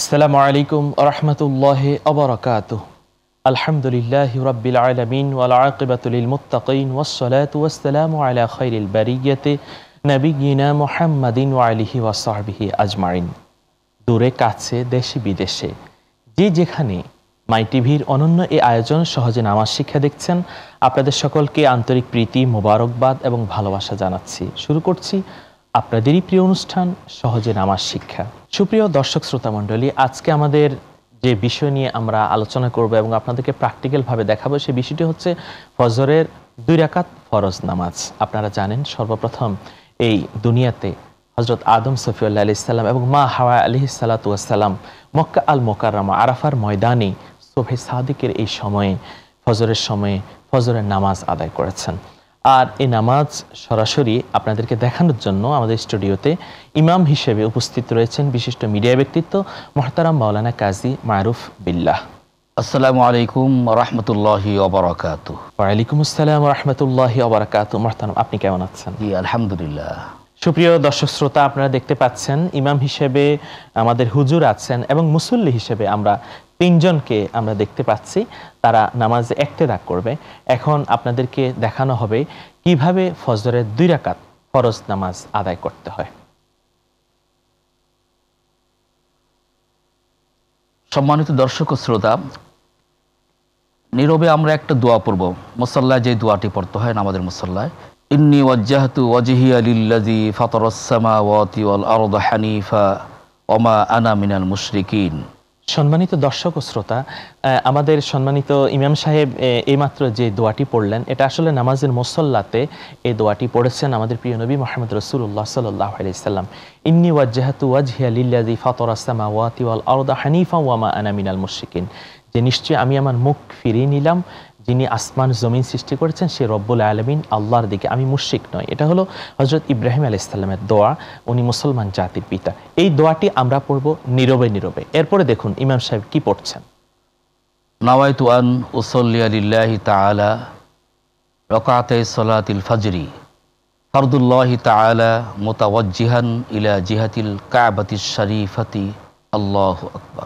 আসসালামু আলাইকুম রহমতুল্লাহ অবরকাত আলহামদুলিল্লাহ রবিল আলমিন ওলাকিবাতুলিল মুতাকিন ওসলাত ওসালাম আলা খৈরিল বারিয়াতে নবীনা মোহাম্মদিন ওয়ালিহি ওয়াসাহবিহি আজমাইন দূরে কাছে দেশে বিদেশে যে যেখানে মাই টিভির অনন্য এই আয়োজন সহজে নামাজ শিক্ষা দেখছেন আপনাদের সকলকে আন্তরিক প্রীতি মোবারকবাদ এবং ভালোবাসা জানাচ্ছি শুরু করছি আপনাদেরই প্রিয় অনুষ্ঠান সহজে নামাজ শিক্ষা সুপ্রিয় দর্শক শ্রোতা মণ্ডলী আজকে আমাদের যে বিষয় নিয়ে আমরা আলোচনা করব এবং আপনাদেরকে প্র্যাকটিক্যালভাবে দেখাবো সেই বিষয়টি হচ্ছে ফজরের দুই রাকাত ফরজ নামাজ আপনারা জানেন সর্বপ্রথম এই দুনিয়াতে হজরত আদম সফিউল্লা আলি ইসাল্লাম এবং মা হাওয়া আলি সালাতুয়াসাল্লাম মক্কা আল মোকাররমা আরাফার ময়দানে সোফে সাদিকের এই সময়ে ফজরের সময়ে ফজরের নামাজ আদায় করেছেন আর এই নামাজ সরাসরি আপনাদেরকে দেখানোর জন্য আমাদের স্টুডিওতে ইমাম হিসেবে উপস্থিত রয়েছেন বিশিষ্ট মিডিয়া ব্যক্তিত্ব মহতারাম মাওলানা কাজী মারুফ বিল্লাহ আসসালামু আলাইকুম রহমতুল্লাহ আসসালাম আপনি কেমন আছেন আলহামদুলিল্লাহ সুপ্রিয় দর্শক শ্রোতা আপনারা দেখতে পাচ্ছেন ইমাম হিসেবে আমাদের হুজুর আছেন এবং মুসল্লি হিসেবে আমরা তিনজনকে আমরা দেখতে পাচ্ছি তারা নামাজ একতেদা করবে এখন আপনাদেরকে দেখানো হবে কিভাবে ফজরের দুই রাকাত ফরজ নামাজ আদায় করতে হয় সম্মানিত দর্শক ও শ্রোতা নীরবে আমরা একটা দোয়া পড়ব মুসল্লায় যে দোয়াটি পড়তে হয় আমাদের মুসল্লায় ইন্নি ওয়াজ্জাহতু ওয়াজহিয়া লিল্লাযী ফাতারাস সামাওয়াতি ওয়াল আরদা হানিফা ওমা আনা মুশরিকিন সম্মানিত দর্শক ও শ্রোতা আমাদের সম্মানিত ইমাম সাহেব এইমাত্র যে দোয়াটি পড়লেন এটা আসলে নামাজের মোসল্লাতে এই দোয়াটি পড়েছেন আমাদের প্রিয় নবী মোহাম্মদ রসুল্লাহ সাল্লাহ আলাইসাল্লাম ইন্নি ওয়াজ্জাহাতু ওয়াজহিয়া লিল্লাযী আসামা ওয়াতি আলদা হানিফা ওয়ামা আনামিনাল মুশিকিন যে নিশ্চয়ই আমি আমার মুখ ফিরিয়ে নিলাম যিনি আসমান জমিন সৃষ্টি করেছেন সে রব্বুল আলমিন আল্লাহর দিকে আমি মুশ্রিক নয় এটা হলো হজরত ইব্রাহিম আলি ইসলামের দোয়া উনি মুসলমান জাতির পিতা এই দোয়াটি আমরা পড়ব নীরবে নীরবে এরপরে দেখুন ইমাম সাহেব কি পড়ছেন নাওয়াইতু আন ইলা জিহাতিল কাবাতিশ শরীফাতি আল্লাহু আকবার